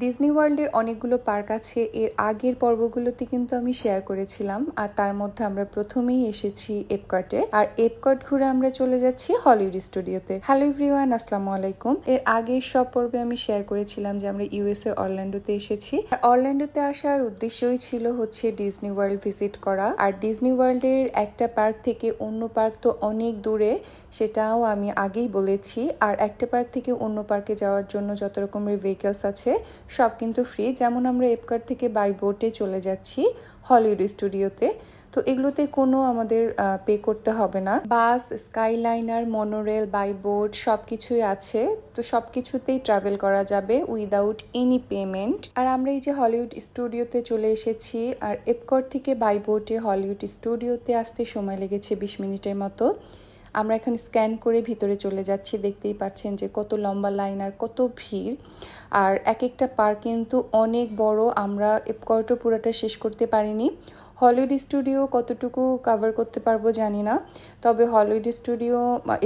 Disney ওয়ার্ল্ডের অনেকগুলো park আছে এর আগের পর্বগুলোতে কিন্তু আমি শেয়ার করেছিলাম আর তার মধ্যে আমরা প্রথমেই এসেছি এপকটে আর এপকট ঘুরে আমরা চলে যাচ্ছি হলিউড স্টুডিওতে হ্যালো ইভরিওয়ান আসসালাম আলাইকুম এর আগের সব পর্বে আমি শেয়ার করেছিলাম যে আমরা ইউএসএ অরল্যান্ডোতে এসেছি আর অরল্যান্ডোতে আসার উদ্দেশ্যই ছিল হচ্ছে ডিজনি ওয়ার্ল্ড ভিজিট করা আর ডিজনি ওয়ার্ল্ডের একটা পার্ক থেকে অন্য পার্ক তো অনেক দূরে সেটাও আমি আগেই বলেছি আর একটা পার্ক থেকে অন্য পার্কে যাওয়ার জন্য যত রকমের ভেহিকেলস আছে সব কিন্তু ফ্রি যেমন আমরা এপকার থেকে বাই বোটে চলে যাচ্ছি হলিউড স্টুডিওতে তো এগুলোতে কোনো আমাদের পে করতে হবে না বাস স্কাইলাইনার মনোরেল বোর্ড সব কিছুই আছে তো সব কিছুতেই ট্রাভেল করা যাবে উইদাউট এনি পেমেন্ট আর আমরা এই যে হলিউড স্টুডিওতে চলে এসেছি আর এপকট থেকে বোর্ডে হলিউড স্টুডিওতে আসতে সময় লেগেছে বিশ মিনিটের মতো আমরা এখন স্ক্যান করে ভিতরে চলে যাচ্ছি দেখতেই পাচ্ছেন যে কত লম্বা লাইন আর কত ভিড় আর এক একটা পার্ক কিন্তু অনেক বড় আমরা কয়টো পুরাটা শেষ করতে পারিনি হলিউড স্টুডিও কতটুকু কাভার করতে পারবো জানি না তবে হলিউড স্টুডিও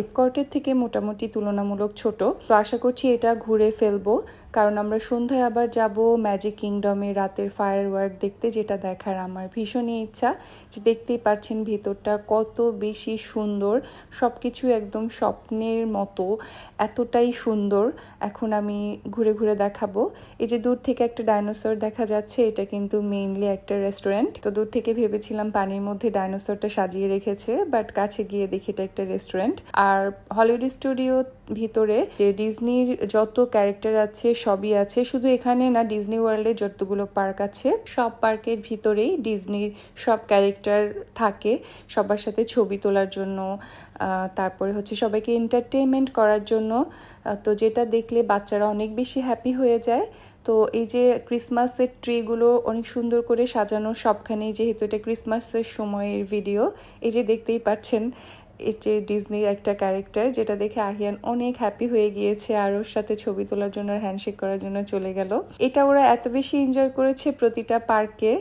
এপকর্টের থেকে মোটামুটি তুলনামূলক ছোট তো আশা করছি এটা ঘুরে ফেলবো কারণ আমরা সন্ধ্যায় আবার যাব ম্যাজিক কিংডমে রাতের ফায়ার ওয়ার্ক দেখতে যেটা দেখার আমার ভীষণই ইচ্ছা যে দেখতেই পাচ্ছেন ভেতরটা কত বেশি সুন্দর সব কিছু একদম স্বপ্নের মতো এতটাই সুন্দর এখন আমি ঘুরে ঘুরে দেখাবো এই যে দূর থেকে একটা ডাইনোসর দেখা যাচ্ছে এটা কিন্তু মেইনলি একটা রেস্টুরেন্ট তো দূর থেকে থেকে ভেবেছিলাম পানির মধ্যে ডাইনোসরটা সাজিয়ে রেখেছে বাট কাছে গিয়ে দেখি এটা একটা রেস্টুরেন্ট আর হলিউড স্টুডিও ভিতরে যে ডিজনির যত ক্যারেক্টার আছে সবই আছে শুধু এখানে না ডিজনি ওয়ার্ল্ডে যতগুলো পার্ক আছে সব পার্কের ভিতরেই ডিজনির সব ক্যারেক্টার থাকে সবার সাথে ছবি তোলার জন্য তারপরে হচ্ছে সবাইকে এন্টারটেনমেন্ট করার জন্য তো যেটা দেখলে বাচ্চারা অনেক বেশি হ্যাপি হয়ে যায় তো এই যে ক্রিসমাসের ট্রিগুলো অনেক সুন্দর করে সাজানো সবখানেই যেহেতু এটা ক্রিসমাসের সময়ের ভিডিও এই যে দেখতেই পাচ্ছেন যে ডিজনির একটা ক্যারেক্টার যেটা দেখে আহিয়ান অনেক হ্যাপি হয়ে গিয়েছে আর ওর সাথে ছবি তোলার জন্য হ্যান্ডশেক করার জন্য চলে গেল এটা ওরা এত বেশি এনজয় করেছে প্রতিটা পার্কে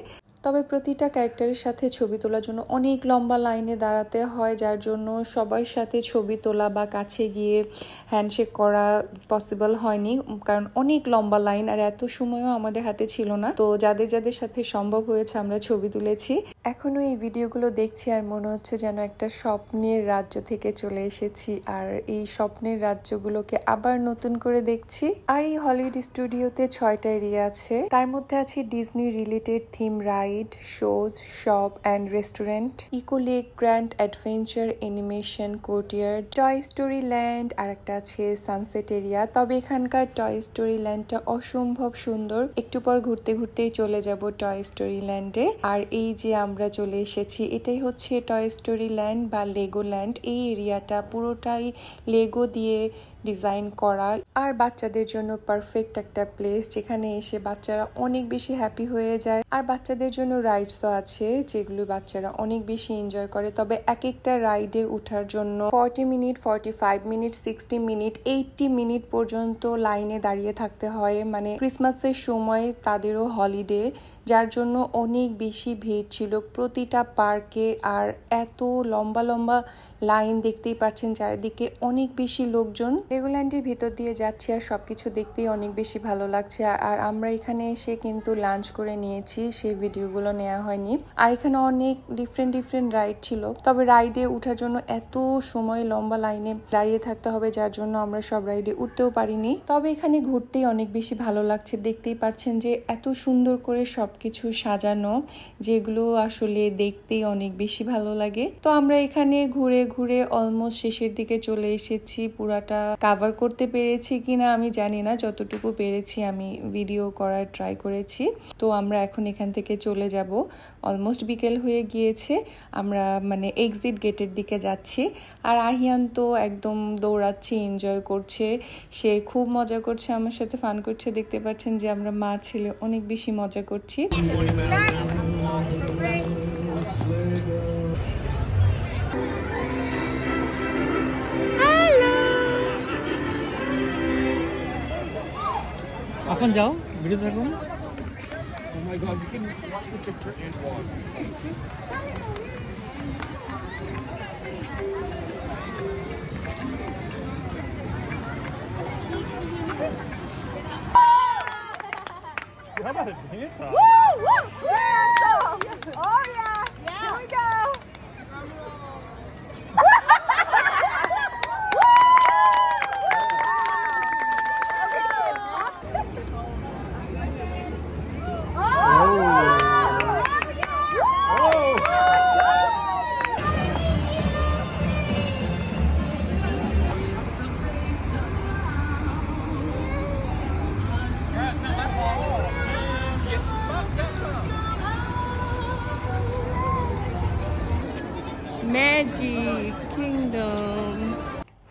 তবে প্রতিটা ক্যারেক্টারের সাথে ছবি তোলার জন্য অনেক লম্বা লাইনে দাঁড়াতে হয় যার জন্য সবার সাথে ছবি তোলা বা কাছে গিয়ে হ্যান্ডশেক করা পসিবল হয়নি কারণ অনেক লম্বা লাইন আর এত সময়ও আমাদের হাতে ছিল না তো যাদের যাদের সাথে সম্ভব হয়েছে আমরা ছবি তুলেছি এখনও এই ভিডিওগুলো দেখছি আর মনে হচ্ছে যেন একটা স্বপ্নের রাজ্য থেকে চলে এসেছি আর এই স্বপ্নের রাজ্যগুলোকে আবার নতুন করে দেখছি আর এই হলিউড স্টুডিওতে ছয়টা এরিয়া আছে তার মধ্যে আছে Disney related theme ride shows shop and restaurant eco lake grand adventure animation courtyard toy story land আর একটা আছে সানসেট এরিয়া তবে এখানকার টয় স্টোরি ল্যান্ডটা অসম্ভব সুন্দর একটু পর ঘুরতে ঘুরতেই চলে যাব টয় স্টোরি ল্যান্ডে আর এই যে আমরা আমরা চলে এসেছি এটাই হচ্ছে টয় স্টোরি ল্যান্ড বা লেগো ল্যান্ড এই এরিয়াটা পুরোটাই লেগো দিয়ে ডিজাইন করা আর বাচ্চাদের জন্য পারফেক্ট একটা প্লেস যেখানে এসে বাচ্চারা অনেক বেশি হ্যাপি হয়ে যায় আর বাচ্চাদের জন্য রাইডসও আছে যেগুলো বাচ্চারা অনেক বেশি এনজয় করে তবে এক একটা রাইডে উঠার জন্য forty minute forty five minute sixty minute eighty minute পর্যন্ত লাইনে দাঁড়িয়ে থাকতে হয় মানে ক্রিসমাসের সময় তাদেরও হলিডে যার জন্য অনেক বেশি ভিড় ছিল প্রতিটা পার্কে আর এত লম্বা লম্বা লাইন দেখতেই পাচ্ছেন চারিদিকে অনেক বেশি লোকজন লেগোল্যান্ডের ভিতর দিয়ে যাচ্ছি আর সবকিছু দেখতেই অনেক বেশি ভালো লাগছে আর আমরা এখানে এসে কিন্তু লাঞ্চ করে নিয়েছি সেই ভিডিওগুলো নেওয়া হয়নি আর এখানে অনেক ডিফারেন্ট ডিফারেন্ট রাইড ছিল তবে রাইডে উঠার জন্য এত সময় লম্বা লাইনে দাঁড়িয়ে থাকতে হবে যার জন্য আমরা সব রাইডে উঠতেও পারিনি তবে এখানে ঘুরতেই অনেক বেশি ভালো লাগছে দেখতেই পাচ্ছেন যে এত সুন্দর করে সবকিছু সাজানো যেগুলো আসলে দেখতেই অনেক বেশি ভালো লাগে তো আমরা এখানে ঘুরে ঘুরে অলমোস্ট শেষের দিকে চলে এসেছি পুরাটা কাভার করতে পেরেছি কিনা আমি জানি না যতটুকু পেরেছি আমি ভিডিও করার ট্রাই করেছি তো আমরা এখন এখান থেকে চলে যাব অলমোস্ট বিকেল হয়ে গিয়েছে আমরা মানে এক্সিট গেটের দিকে যাচ্ছি আর আহিয়ান তো একদম দৌড়াচ্ছে এনজয় করছে সে খুব মজা করছে আমার সাথে ফান করছে দেখতে পাচ্ছেন যে আমরা মা ছেলে অনেক বেশি মজা করছি এখন যাও ভিডিও থাকো How about a dance off? Woo! Woo! Dance off! Oh yeah!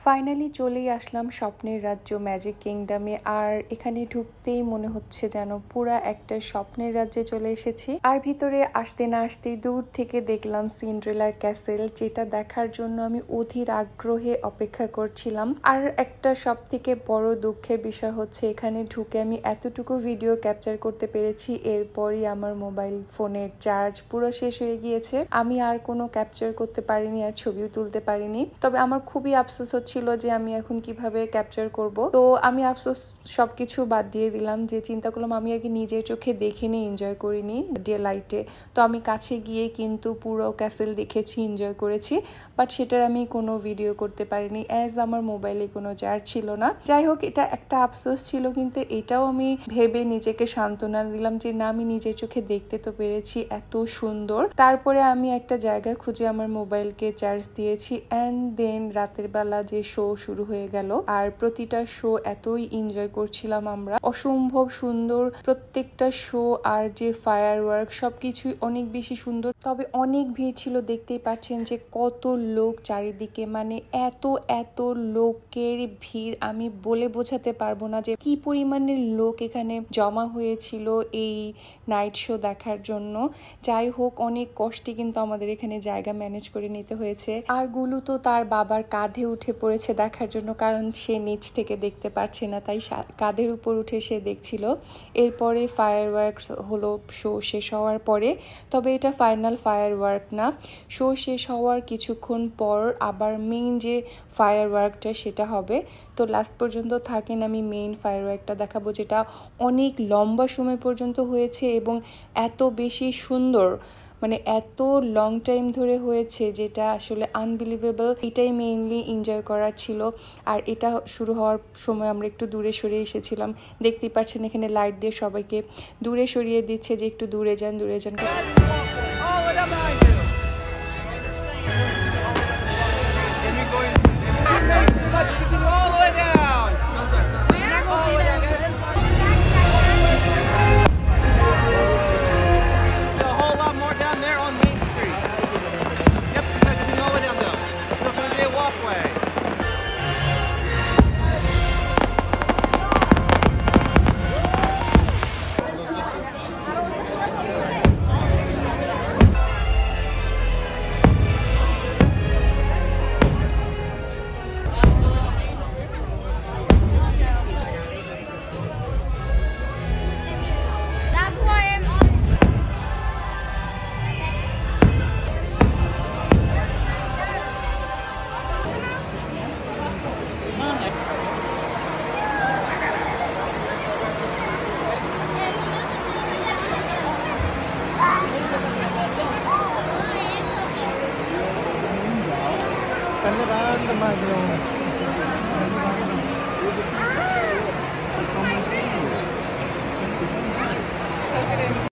Finally চলেই আসলাম স্বপ্নের রাজ্য ম্যাজিক কিংডমে আর এখানে ঢুকতেই মনে হচ্ছে যেন পুরা একটা স্বপ্নের রাজ্যে চলে এসেছি আর ভিতরে আসতে না আসতেই দূর থেকে দেখলাম সিন্ড্রেলার ক্যাসেল যেটা দেখার জন্য আমি অধীর আগ্রহে অপেক্ষা করছিলাম আর একটা সব থেকে বড় দুঃখের বিষয় হচ্ছে এখানে ঢুকে আমি এতটুকু ভিডিও ক্যাপচার করতে পেরেছি এরপরই আমার মোবাইল ফোনের চার্জ পুরো শেষ হয়ে গিয়েছে আমি আর কোনো ক্যাপচার করতে পারিনি আর ছবিও তুলতে পারিনি তবে আমার খুবই আফসোস হচ্ছে ছিল যে আমি এখন কিভাবে ক্যাপচার করব তো আমি আফসোস সবকিছু বাদ দিয়ে দিলাম যে চিন্তা করলাম আমি আগে নিজের চোখে দেখে নিই এনজয় করিনি ডে লাইটে তো আমি কাছে গিয়ে কিন্তু পুরো ক্যাসেল দেখেছি এনজয় করেছি বাট সেটার আমি কোনো ভিডিও করতে পারিনি অ্যাজ আমার মোবাইলে কোনো চার্জ ছিল না যাই হোক এটা একটা আফসোস ছিল কিন্তু এটাও আমি ভেবে নিজেকে সান্ত্বনা দিলাম যে না আমি নিজের চোখে দেখতে তো পেরেছি এত সুন্দর তারপরে আমি একটা জায়গা খুঁজে আমার মোবাইলকে চার্জ দিয়েছি অ্যান্ড দেন রাতের বেলা যে শো শুরু হয়ে গেল আর প্রতিটা শো এতই এনজয় করছিলাম আমরা অসম্ভব সুন্দর প্রত্যেকটা শো আর যে ফায়ার ওয়ার্ক সবকিছুই অনেক বেশি সুন্দর তবে অনেক ভিড় ছিল দেখতেই পাচ্ছেন যে কত লোক চারিদিকে মানে এত এত লোকের ভিড় আমি বলে বোঝাতে পারবো না যে কি পরিমাণের লোক এখানে জমা হয়েছিল এই নাইট শো দেখার জন্য যাই হোক অনেক কষ্টে কিন্তু আমাদের এখানে জায়গা ম্যানেজ করে নিতে হয়েছে আর গুলু তো তার বাবার কাঁধে উঠে পড়ে পড়েছে দেখার জন্য কারণ সে নিচ থেকে দেখতে পারছে না তাই কাদের উপর উঠে সে দেখছিল এরপরে ফায়ার ওয়ার্কস হলো শো শেষ হওয়ার পরে তবে এটা ফাইনাল ফায়ার ওয়ার্ক না শো শেষ হওয়ার কিছুক্ষণ পর আবার মেইন যে ফায়ার ওয়ার্কটা সেটা হবে তো লাস্ট পর্যন্ত থাকেন আমি মেইন ফায়ার ওয়ার্কটা দেখাবো যেটা অনেক লম্বা সময় পর্যন্ত হয়েছে এবং এত বেশি সুন্দর মানে এত লং টাইম ধরে হয়েছে যেটা আসলে আনবিলিভেবল এটাই মেইনলি এনজয় করার ছিল আর এটা শুরু হওয়ার সময় আমরা একটু দূরে সরে এসেছিলাম দেখতেই পাচ্ছেন এখানে লাইট দিয়ে সবাইকে দূরে সরিয়ে দিচ্ছে যে একটু দূরে যান দূরে যান 这个安的嘛，不用。